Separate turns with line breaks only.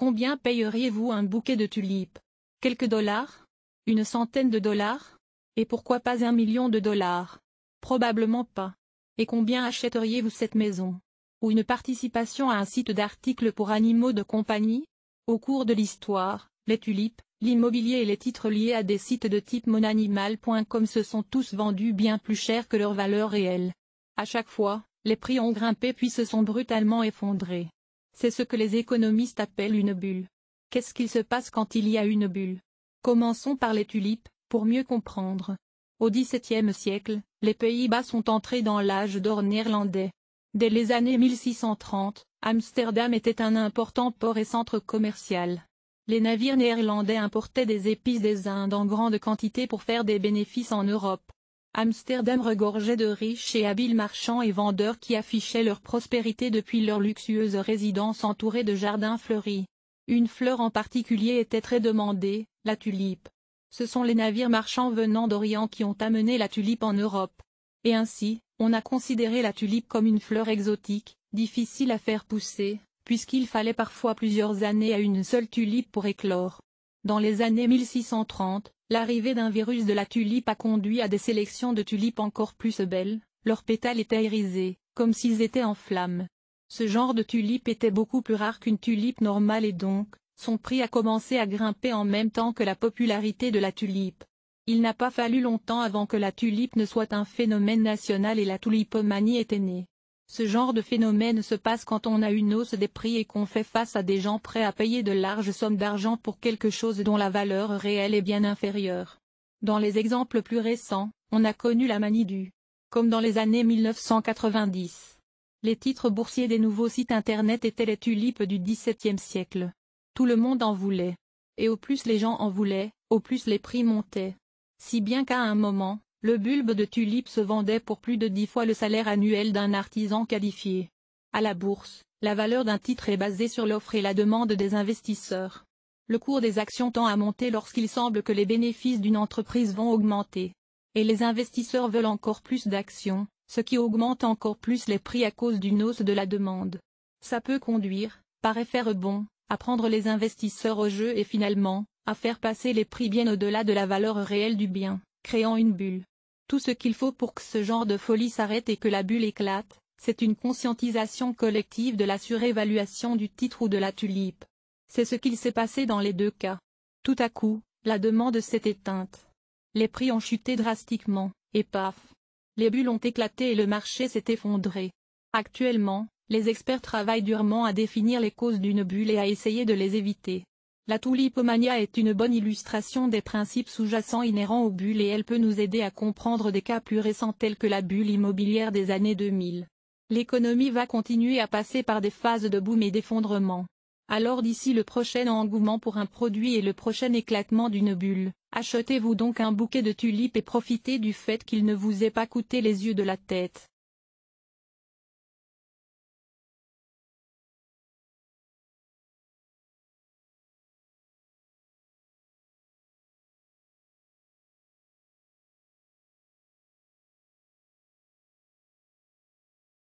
Combien payeriez-vous un bouquet de tulipes Quelques dollars Une centaine de dollars Et pourquoi pas un million de dollars Probablement pas. Et combien achèteriez-vous cette maison Ou une participation à un site d'articles pour animaux de compagnie Au cours de l'histoire, les tulipes, l'immobilier et les titres liés à des sites de type monanimal.com se sont tous vendus bien plus cher que leur valeur réelle. À chaque fois, les prix ont grimpé puis se sont brutalement effondrés. C'est ce que les économistes appellent une bulle. Qu'est-ce qu'il se passe quand il y a une bulle Commençons par les tulipes, pour mieux comprendre. Au XVIIe siècle, les Pays-Bas sont entrés dans l'âge d'or néerlandais. Dès les années 1630, Amsterdam était un important port et centre commercial. Les navires néerlandais importaient des épices des Indes en grande quantité pour faire des bénéfices en Europe. Amsterdam regorgeait de riches et habiles marchands et vendeurs qui affichaient leur prospérité depuis leur luxueuse résidence entourée de jardins fleuris. Une fleur en particulier était très demandée, la tulipe. Ce sont les navires marchands venant d'Orient qui ont amené la tulipe en Europe. Et ainsi, on a considéré la tulipe comme une fleur exotique, difficile à faire pousser, puisqu'il fallait parfois plusieurs années à une seule tulipe pour éclore. Dans les années 1630, l'arrivée d'un virus de la tulipe a conduit à des sélections de tulipes encore plus belles, leurs pétales étaient irisés, comme s'ils étaient en flammes. Ce genre de tulipe était beaucoup plus rare qu'une tulipe normale et donc, son prix a commencé à grimper en même temps que la popularité de la tulipe. Il n'a pas fallu longtemps avant que la tulipe ne soit un phénomène national et la tulipomanie était née. Ce genre de phénomène se passe quand on a une hausse des prix et qu'on fait face à des gens prêts à payer de larges sommes d'argent pour quelque chose dont la valeur réelle est bien inférieure. Dans les exemples plus récents, on a connu la manie du comme dans les années 1990. Les titres boursiers des nouveaux sites internet étaient les tulipes du XVIIe siècle. Tout le monde en voulait. Et au plus les gens en voulaient, au plus les prix montaient. Si bien qu'à un moment, le bulbe de tulipe se vendait pour plus de dix fois le salaire annuel d'un artisan qualifié. À la bourse, la valeur d'un titre est basée sur l'offre et la demande des investisseurs. Le cours des actions tend à monter lorsqu'il semble que les bénéfices d'une entreprise vont augmenter. Et les investisseurs veulent encore plus d'actions, ce qui augmente encore plus les prix à cause d'une hausse de la demande. Ça peut conduire, par effet bon, à prendre les investisseurs au jeu et finalement, à faire passer les prix bien au-delà de la valeur réelle du bien, créant une bulle. Tout ce qu'il faut pour que ce genre de folie s'arrête et que la bulle éclate, c'est une conscientisation collective de la surévaluation du titre ou de la tulipe. C'est ce qu'il s'est passé dans les deux cas. Tout à coup, la demande s'est éteinte. Les prix ont chuté drastiquement, et paf Les bulles ont éclaté et le marché s'est effondré. Actuellement, les experts travaillent durement à définir les causes d'une bulle et à essayer de les éviter. La tulipomania est une bonne illustration des principes sous-jacents inhérents aux bulles et elle peut nous aider à comprendre des cas plus récents tels que la bulle immobilière des années 2000. L'économie va continuer à passer par des phases de boom et d'effondrement. Alors d'ici le prochain engouement pour un produit et le prochain éclatement d'une bulle, achetez-vous donc un bouquet de tulipes et profitez du fait qu'il ne vous ait pas coûté les yeux de la tête.